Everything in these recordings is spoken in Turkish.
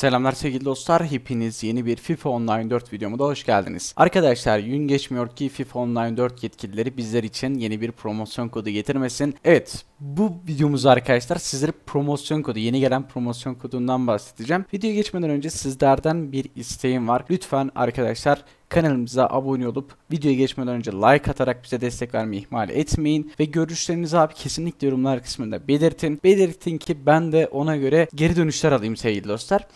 Selamlar sevgili dostlar, hepiniz yeni bir FIFA Online 4 videomu da hoş geldiniz. Arkadaşlar gün geçmiyor ki FIFA Online 4 yetkilileri bizler için yeni bir promosyon kodu getirmesin. Evet, bu videomuzda arkadaşlar sizlere promosyon kodu, yeni gelen promosyon kodundan bahsedeceğim. Videoya geçmeden önce sizlerden bir isteğim var. Lütfen arkadaşlar kanalımıza abone olup videoya geçmeden önce like atarak bize destek vermeyi ihmal etmeyin. Ve görüşlerinizi abi kesinlikle yorumlar kısmında belirtin. Belirtin ki ben de ona göre geri dönüşler alayım sevgili dostlar.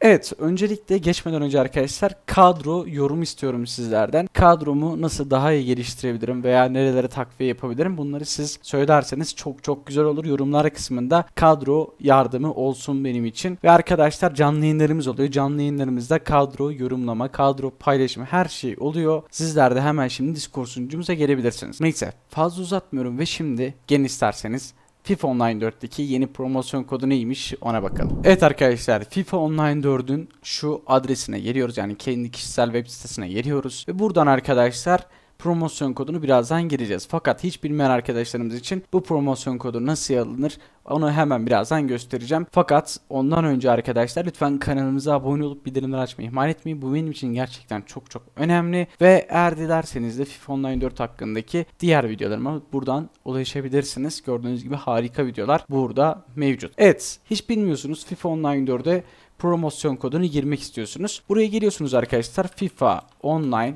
Evet, öncelikle geçmeden önce arkadaşlar kadro yorum istiyorum sizlerden. Kadromu nasıl daha iyi geliştirebilirim veya nerelere takviye yapabilirim bunları siz söylerseniz çok çok güzel olur. Yorumlar kısmında kadro yardımı olsun benim için. Ve arkadaşlar canlı yayınlarımız oluyor. Canlı yayınlarımızda kadro yorumlama, kadro paylaşımı her şey oluyor. Sizler de hemen şimdi Discord sunucumuza gelebilirsiniz. Neyse fazla uzatmıyorum ve şimdi gene isterseniz FIFA Online 4'teki yeni promosyon kodu neymiş ona bakalım. Evet arkadaşlar FIFA Online 4'ün şu adresine geliyoruz. Yani kendi kişisel web sitesine geliyoruz. Ve buradan arkadaşlar promosyon kodunu birazdan gireceğiz. Fakat hiç bilmeyen arkadaşlarımız için bu promosyon kodu nasıl alınır onu hemen birazdan göstereceğim. Fakat ondan önce arkadaşlar lütfen kanalımıza abone olup bildirimleri açmayı ihmal etmeyin. Bu benim için gerçekten çok çok önemli. Ve eğer dilerseniz de FIFA Online 4 hakkındaki diğer videolarıma buradan ulaşabilirsiniz. Gördüğünüz gibi harika videolar burada mevcut. Evet hiç bilmiyorsunuz FIFA Online 4'e promosyon kodunu girmek istiyorsunuz. Buraya geliyorsunuz arkadaşlar FIFA Online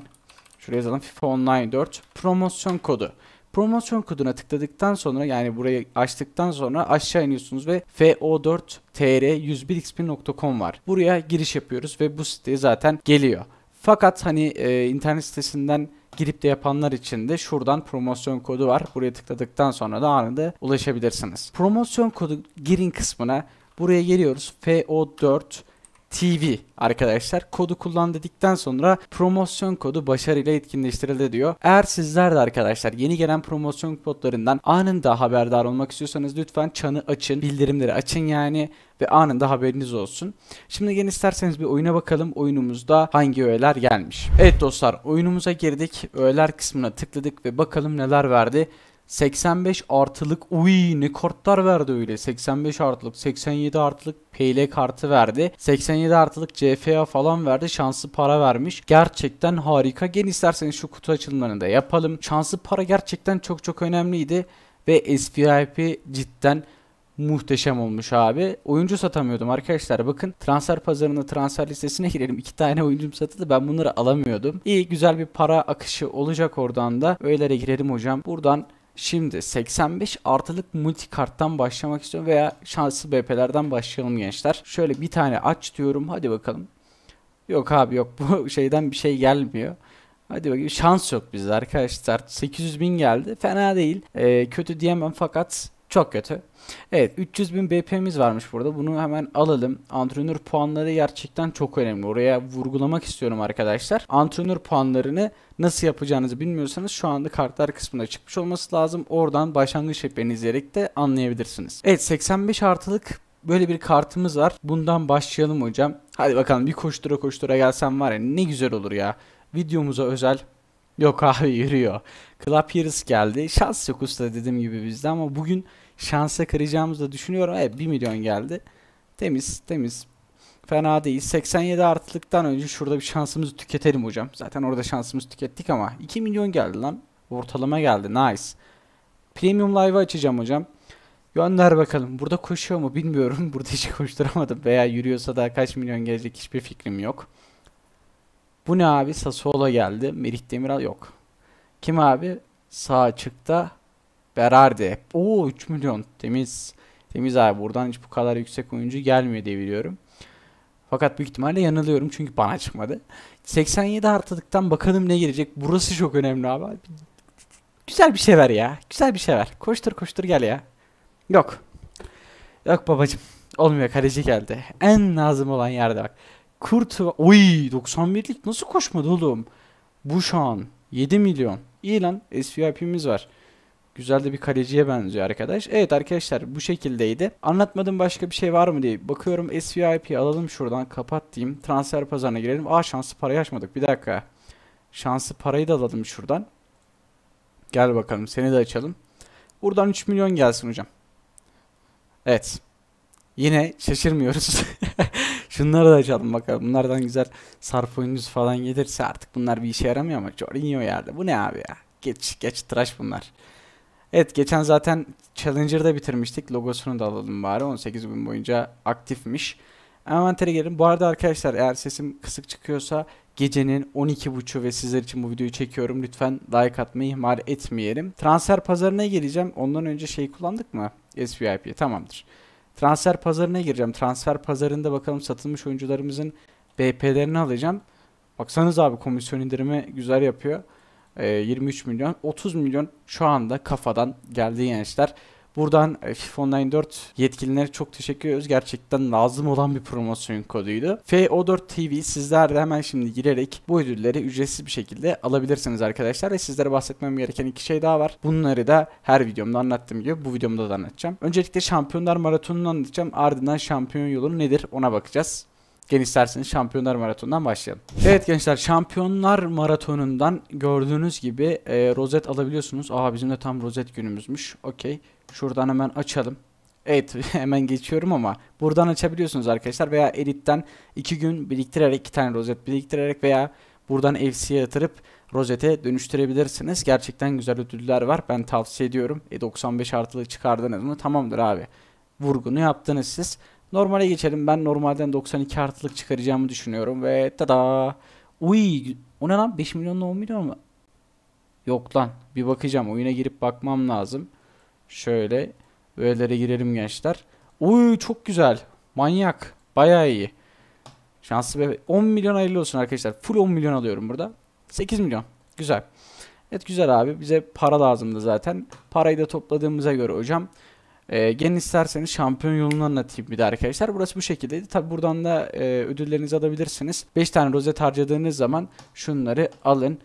Şuraya yazalım FIFA Online 4 promosyon kodu. Promosyon koduna tıkladıktan sonra yani burayı açtıktan sonra aşağı iniyorsunuz ve fo4tr101xp.com var. Buraya giriş yapıyoruz ve bu siteye zaten geliyor. Fakat hani e, internet sitesinden girip de yapanlar için de şuradan promosyon kodu var. Buraya tıkladıktan sonra da anında ulaşabilirsiniz. Promosyon kodu girin kısmına buraya geliyoruz. FO4 TV arkadaşlar. Kodu kullan dedikten sonra promosyon kodu başarıyla etkinleştirildi diyor. Eğer sizler de arkadaşlar yeni gelen promosyon kodlarından anında haberdar olmak istiyorsanız lütfen çanı açın. Bildirimleri açın yani ve anında haberiniz olsun. Şimdi gene isterseniz bir oyuna bakalım. Oyunumuzda hangi öğeler gelmiş. Evet dostlar oyunumuza girdik. Öğeler kısmına tıkladık ve bakalım neler verdi. 85 artılık uy ne kartlar verdi öyle. 85 artılık 87 artılık PL kartı verdi. 87 artılık CFA falan verdi. Şanslı para vermiş. Gerçekten harika. Gel isterseniz şu kutu açılımlarını da yapalım. Şanslı para gerçekten çok çok önemliydi. Ve SPIP cidden muhteşem olmuş abi. Oyuncu satamıyordum arkadaşlar. Bakın transfer pazarına transfer listesine girelim. iki tane oyuncum satıldı. Ben bunları alamıyordum. İyi güzel bir para akışı olacak oradan da. Öylere girelim hocam. Buradan Şimdi 85 artılık multikarttan başlamak istiyorum veya şanslı BP'lerden başlayalım gençler. Şöyle bir tane aç diyorum hadi bakalım. Yok abi yok bu şeyden bir şey gelmiyor. Hadi bakayım şans yok bizde arkadaşlar. 800 bin geldi. Fena değil. Ee, kötü diyemem fakat çok kötü. Evet 300 bin BP'miz varmış burada. Bunu hemen alalım. Antrenör puanları gerçekten çok önemli. Oraya vurgulamak istiyorum arkadaşlar. Antrenör puanlarını nasıl yapacağınızı bilmiyorsanız şu anda kartlar kısmında çıkmış olması lazım. Oradan başlangıç rehberini izleyerek de anlayabilirsiniz. Evet 85 artılık böyle bir kartımız var. Bundan başlayalım hocam. Hadi bakalım bir koştura koştura gelsen var ya ne güzel olur ya. Videomuza özel Yok abi yürüyor. Club Heroes geldi. Şans yok usta dediğim gibi bizde ama bugün şansa kıracağımızı da düşünüyorum. Evet 1 milyon geldi. Temiz temiz. Fena değil. 87 artılıktan önce şurada bir şansımızı tüketelim hocam. Zaten orada şansımızı tükettik ama 2 milyon geldi lan. Ortalama geldi. Nice. Premium Live'ı açacağım hocam. Gönder bakalım. Burada koşuyor mu bilmiyorum. Burada hiç koşturamadım. Veya yürüyorsa da kaç milyon gelecek hiçbir fikrim yok. Bu ne abi? Sassuolo geldi. Merih Demiral yok. Kim abi? Sağ çıktı Berardi. Oo 3 milyon. Temiz. Temiz abi. Buradan hiç bu kadar yüksek oyuncu gelmiyor diye biliyorum. Fakat büyük ihtimalle yanılıyorum çünkü bana çıkmadı. 87 artıdıktan bakalım ne gelecek. Burası çok önemli abi. Güzel bir şey ver ya. Güzel bir şey ver. Koştur koştur gel ya. Yok. Yok babacım. Olmuyor kaleci geldi. En lazım olan yerde bak. Kurt oy 91'lik nasıl koşmadı oğlum? Bu şu an 7 milyon. İyi lan SVIP'miz var. Güzel de bir kaleciye benziyor arkadaş. Evet arkadaşlar bu şekildeydi. Anlatmadığım başka bir şey var mı diye bakıyorum. SVIP alalım şuradan kapat diyeyim. Transfer pazarına girelim. Aa şansı parayı açmadık bir dakika. Şansı parayı da alalım şuradan. Gel bakalım seni de açalım. Buradan 3 milyon gelsin hocam. Evet. Yine şaşırmıyoruz. Şunları da açalım bakalım. Bunlardan güzel sarf oyuncusu falan gelirse artık bunlar bir işe yaramıyor ama Jorginho yerde. Bu ne abi ya? Geç geç tıraş bunlar. Evet geçen zaten Challenger'da bitirmiştik. Logosunu da alalım bari. 18 gün boyunca aktifmiş. Envantere gelin. Bu arada arkadaşlar eğer sesim kısık çıkıyorsa gecenin 12.30'u ve sizler için bu videoyu çekiyorum. Lütfen like atmayı ihmal etmeyelim. Transfer pazarına geleceğim. Ondan önce şey kullandık mı? SVIP tamamdır. Transfer pazarına gireceğim. Transfer pazarında bakalım satılmış oyuncularımızın BP'lerini alacağım. Baksanız abi komisyon indirimi güzel yapıyor. E, ee, 23 milyon, 30 milyon şu anda kafadan geldi gençler. Buradan e, FIFA Online 4 yetkililerine çok teşekkür ediyoruz. Gerçekten lazım olan bir promosyon koduydu. FO4 TV sizler de hemen şimdi girerek bu ödülleri ücretsiz bir şekilde alabilirsiniz arkadaşlar. Ve sizlere bahsetmem gereken iki şey daha var. Bunları da her videomda anlattığım gibi bu videomda da anlatacağım. Öncelikle Şampiyonlar Maratonu'nu anlatacağım. Ardından şampiyon yolu nedir ona bakacağız. Gel isterseniz Şampiyonlar Maratonu'ndan başlayalım. Evet gençler Şampiyonlar Maratonu'ndan gördüğünüz gibi e, rozet alabiliyorsunuz. Aa bizim de tam rozet günümüzmüş. Okey. Şuradan hemen açalım. Evet hemen geçiyorum ama buradan açabiliyorsunuz arkadaşlar veya editten iki gün biriktirerek iki tane rozet biriktirerek veya buradan FC'ye yatırıp rozete dönüştürebilirsiniz. Gerçekten güzel ödüller var. Ben tavsiye ediyorum. E 95 artılı çıkardınız mı tamamdır abi. Vurgunu yaptınız siz. Normale geçelim. Ben normalden 92 artılık çıkaracağımı düşünüyorum ve tada. Uy o ne lan 5 milyonla 10 milyon mu? Yok lan bir bakacağım oyuna girip bakmam lazım. Şöyle öğelere girelim gençler. Uy çok güzel. Manyak. Baya iyi. Şanslı bebe. 10 milyon hayırlı olsun arkadaşlar. Full 10 milyon alıyorum burada. 8 milyon. Güzel. Evet güzel abi. Bize para lazımdı zaten. Parayı da topladığımıza göre hocam. E, gelin isterseniz şampiyon yolunu anlatayım bir de arkadaşlar. Burası bu şekildeydi. Tabi buradan da e, ödüllerinizi alabilirsiniz. 5 tane rozet harcadığınız zaman şunları alın.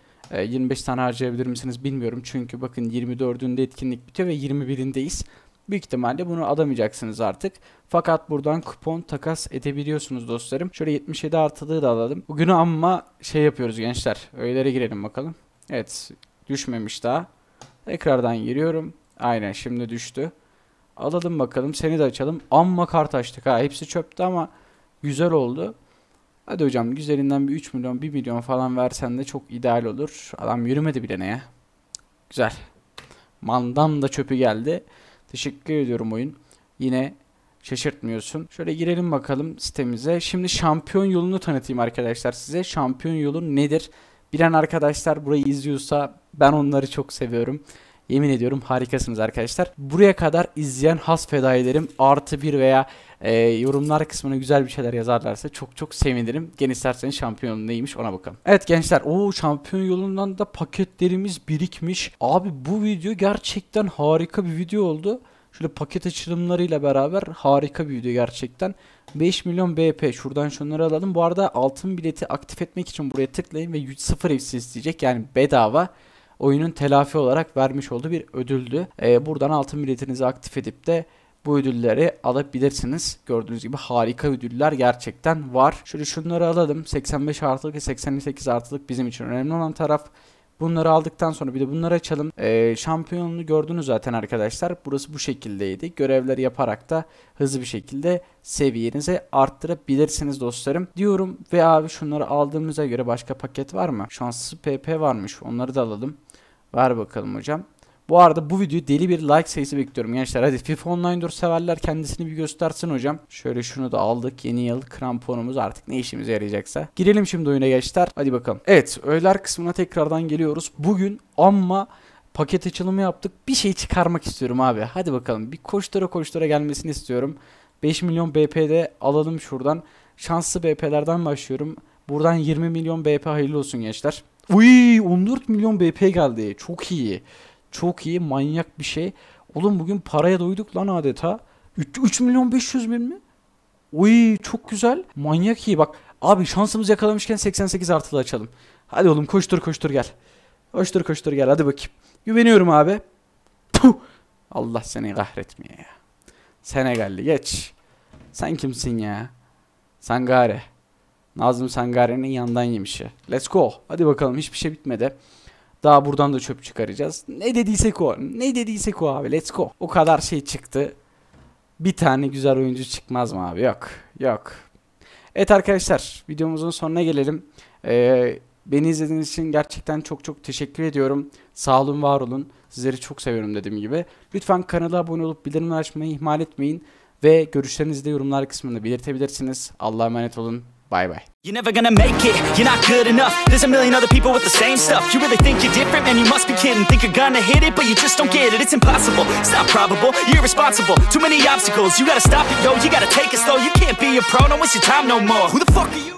25 ee, tane harcayabilir misiniz bilmiyorum. Çünkü bakın 24'ünde etkinlik bitiyor ve 21'indeyiz. Büyük ihtimalle bunu alamayacaksınız artık. Fakat buradan kupon takas edebiliyorsunuz dostlarım. Şöyle 77 artılığı da alalım. Bugünü ama şey yapıyoruz gençler. Öğelere girelim bakalım. Evet düşmemiş daha. Tekrardan giriyorum. Aynen şimdi düştü. Alalım bakalım seni de açalım. Amma kart açtık ha. Hepsi çöptü ama güzel oldu. Hadi hocam güzelinden bir 3 milyon 1 milyon falan versen de çok ideal olur. Adam yürümedi bile ne ya. Güzel. Mandam da çöpü geldi. Teşekkür ediyorum oyun. Yine şaşırtmıyorsun. Şöyle girelim bakalım sitemize. Şimdi şampiyon yolunu tanıtayım arkadaşlar size. Şampiyon yolu nedir? Bilen arkadaşlar burayı izliyorsa ben onları çok seviyorum. Yemin ediyorum harikasınız arkadaşlar. Buraya kadar izleyen has fedailerim artı bir veya e, yorumlar kısmına güzel bir şeyler yazarlarsa çok çok sevinirim. Gene isterseniz şampiyon neymiş ona bakalım. Evet gençler o şampiyon yolundan da paketlerimiz birikmiş. Abi bu video gerçekten harika bir video oldu. Şöyle paket açılımlarıyla beraber harika bir video gerçekten. 5 milyon BP şuradan şunları alalım. Bu arada altın bileti aktif etmek için buraya tıklayın ve 0 FC isteyecek yani bedava oyunun telafi olarak vermiş olduğu bir ödüldü. E, buradan altın biletinizi aktif edip de bu ödülleri alabilirsiniz. Gördüğünüz gibi harika ödüller gerçekten var. Şöyle şunları alalım. 85 artılık ve 88 artılık bizim için önemli olan taraf. Bunları aldıktan sonra bir de bunları açalım. Ee, şampiyonunu gördünüz zaten arkadaşlar. Burası bu şekildeydi. Görevleri yaparak da hızlı bir şekilde seviyenizi arttırabilirsiniz dostlarım. Diyorum ve abi şunları aldığımıza göre başka paket var mı? Şanslı PP varmış. Onları da alalım. Ver bakalım hocam. Bu arada bu videoyu deli bir like sayısı bekliyorum gençler. Hadi FIFA Online 4 severler kendisini bir göstersin hocam. Şöyle şunu da aldık. Yeni yıl kramponumuz artık ne işimize yarayacaksa. Girelim şimdi oyuna gençler. Hadi bakalım. Evet öğler kısmına tekrardan geliyoruz. Bugün ama paket açılımı yaptık. Bir şey çıkarmak istiyorum abi. Hadi bakalım bir koştura koştura gelmesini istiyorum. 5 milyon BP'de alalım şuradan. Şanslı BP'lerden başlıyorum. Buradan 20 milyon BP hayırlı olsun gençler. Uy 14 milyon BP geldi. Çok iyi. Çok iyi manyak bir şey. Oğlum bugün paraya doyduk lan adeta. 3, 3 milyon 500 bin mi? Uy çok güzel. Manyak iyi bak. Abi şansımız yakalamışken 88 artılı açalım. Hadi oğlum koştur koştur gel. Koştur koştur gel hadi bakayım. Güveniyorum abi. Puh. Allah seni kahretmeye ya. Sene geldi geç. Sen kimsin ya? Sangare. Nazım Sangare'nin yandan yemişi. Let's go. Hadi bakalım hiçbir şey bitmedi. Daha buradan da çöp çıkaracağız. Ne dediysek o. Ne dediysek o abi. Let's go. O kadar şey çıktı. Bir tane güzel oyuncu çıkmaz mı abi? Yok. Yok. Evet arkadaşlar. Videomuzun sonuna gelelim. Ee, beni izlediğiniz için gerçekten çok çok teşekkür ediyorum. Sağ olun, var olun. Sizleri çok seviyorum dediğim gibi. Lütfen kanala abone olup bildirimler açmayı ihmal etmeyin. Ve görüşlerinizi de yorumlar kısmında belirtebilirsiniz. Allah'a emanet olun. Bye bye. You're never gonna make it, you're not good enough There's a million other people with the same stuff You really think you're different? Man, you must be kidding Think you're gonna hit it, but you just don't get it It's impossible, it's not probable, you're irresponsible Too many obstacles, you gotta stop it, yo You gotta take it slow, you can't be a pro No, it's your time no more Who the fuck are you?